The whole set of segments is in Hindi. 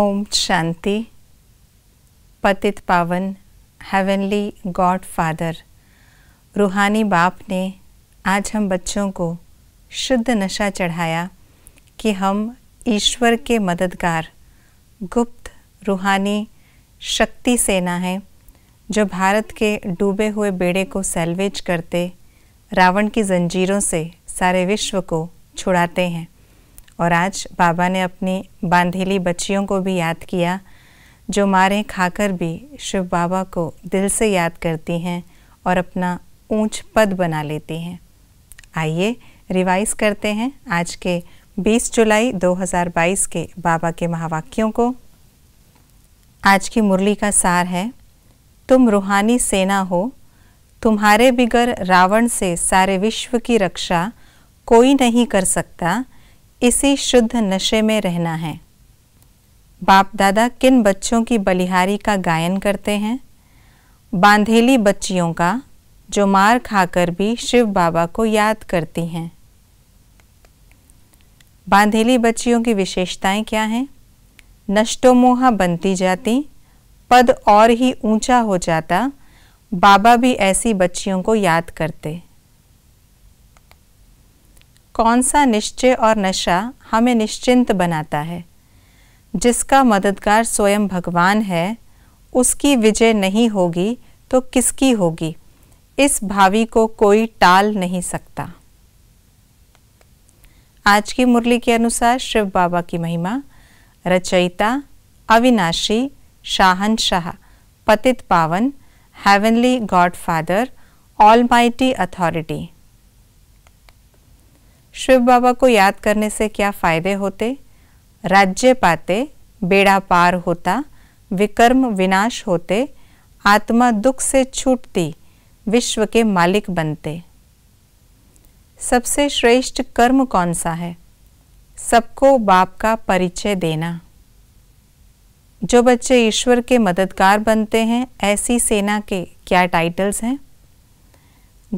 ओम शांति पतित पावन हेवनली गॉड फादर रूहानी बाप ने आज हम बच्चों को शुद्ध नशा चढ़ाया कि हम ईश्वर के मददगार गुप्त रूहानी शक्ति सेना हैं जो भारत के डूबे हुए बेड़े को सेल्वेज करते रावण की जंजीरों से सारे विश्व को छुड़ाते हैं और आज बाबा ने अपनी बांधेली बच्चियों को भी याद किया जो मारें खाकर भी शिव बाबा को दिल से याद करती हैं और अपना ऊंच पद बना लेती हैं आइए रिवाइज करते हैं आज के 20 जुलाई 2022 के बाबा के महावाक्यों को आज की मुरली का सार है तुम रूहानी सेना हो तुम्हारे बिगर रावण से सारे विश्व की रक्षा कोई नहीं कर सकता इसी शुद्ध नशे में रहना है बाप दादा किन बच्चों की बलिहारी का गायन करते हैं बांधेली बच्चियों का जो मार खाकर भी शिव बाबा को याद करती हैं बांधेली बच्चियों की विशेषताएं क्या हैं नष्टोमोहा बनती जाती पद और ही ऊंचा हो जाता बाबा भी ऐसी बच्चियों को याद करते कौन सा निश्चय और नशा हमें निश्चिंत बनाता है जिसका मददगार स्वयं भगवान है उसकी विजय नहीं होगी तो किसकी होगी इस भावी को कोई टाल नहीं सकता आज की मुरली के अनुसार शिव बाबा की महिमा रचयिता अविनाशी शाहनशाह पतित पावन heavenly God father almighty authority Shiv Baba को याद करने से क्या फायदे होते राज्य पाते बेड़ा पार होता विकर्म विनाश होते आत्मा दुख से छूटती विश्व के मालिक बनते सबसे श्रेष्ठ कर्म कौन सा है सबको बाप का परिचय देना जो बच्चे ईश्वर के मददगार बनते हैं ऐसी सेना के क्या टाइटल्स हैं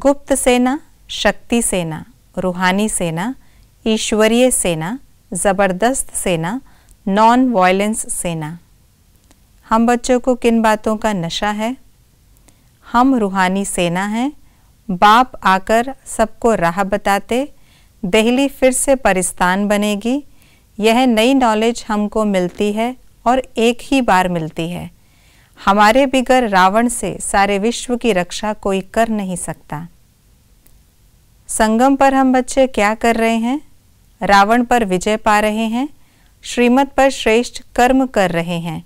गुप्त सेना शक्ति सेना रूहानी सेना ईश्वरीय सेना ज़बरदस्त सेना नॉन वायलेंस सेना हम बच्चों को किन बातों का नशा है हम रूहानी सेना हैं बाप आकर सबको राह बताते दहली फिर से परिस्तान बनेगी यह नई नॉलेज हमको मिलती है और एक ही बार मिलती है हमारे बिगर रावण से सारे विश्व की रक्षा कोई कर नहीं सकता संगम पर हम बच्चे क्या कर रहे हैं रावण पर विजय पा रहे हैं श्रीमत पर श्रेष्ठ कर्म कर रहे हैं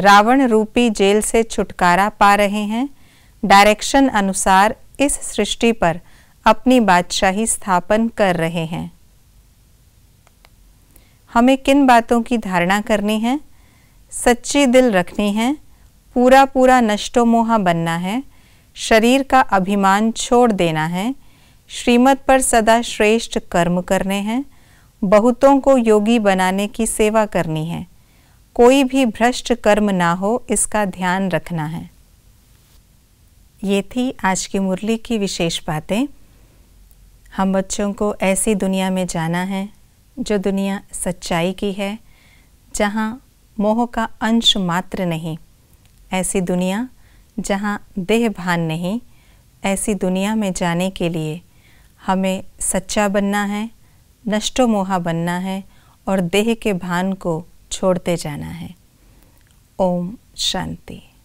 रावण रूपी जेल से छुटकारा पा रहे हैं डायरेक्शन अनुसार इस सृष्टि पर अपनी बादशाही स्थापन कर रहे हैं हमें किन बातों की धारणा करनी है सच्ची दिल रखनी है पूरा पूरा नष्टोमोहा बनना है शरीर का अभिमान छोड़ देना है श्रीमत पर सदा श्रेष्ठ कर्म करने हैं बहुतों को योगी बनाने की सेवा करनी है कोई भी भ्रष्ट कर्म ना हो इसका ध्यान रखना है ये थी आज की मुरली की विशेष बातें हम बच्चों को ऐसी दुनिया में जाना है जो दुनिया सच्चाई की है जहाँ मोह का अंश मात्र नहीं ऐसी दुनिया जहाँ देह भान नहीं ऐसी दुनिया में जाने के लिए हमें सच्चा बनना है नष्टोमोहा बनना है और देह के भान को छोड़ते जाना है ओम शांति